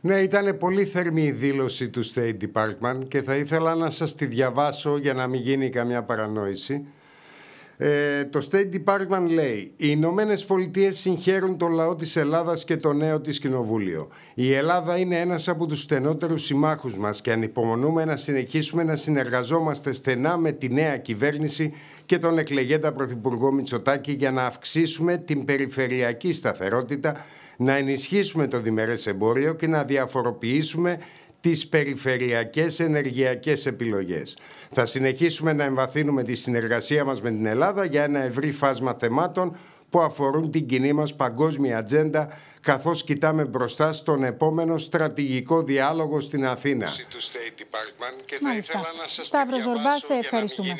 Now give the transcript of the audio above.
Ναι, ήταν πολύ θερμή η δήλωση του State Department και θα ήθελα να σας τη διαβάσω για να μην γίνει καμιά παρανόηση. Ε, το State Department λέει «Οι Ηνωμένες Πολιτείες συγχαίρουν τον λαό της Ελλάδας και το νέο της κοινοβούλιο. Η Ελλάδα είναι ένας από τους στενότερους συμμάχους μας και ανυπομονούμε να συνεχίσουμε να συνεργαζόμαστε στενά με τη νέα κυβέρνηση και τον εκλεγέντα Πρωθυπουργό Μητσοτάκη για να αυξήσουμε την περιφερειακή σταθερότητα, να ενισχύσουμε το διμερές εμπόριο και να διαφοροποιήσουμε τις περιφερειακές ενεργειακές επιλογές. Θα συνεχίσουμε να εμβαθύνουμε τη συνεργασία μας με την Ελλάδα για ένα ευρύ φάσμα θεμάτων που αφορούν την κοινή μας παγκόσμια ατζέντα καθώς κοιτάμε μπροστά στον επόμενο στρατηγικό διάλογο στην Αθήνα. Μάλιστα. Σταύρο Ζορμπά, σε ευχαριστούμε.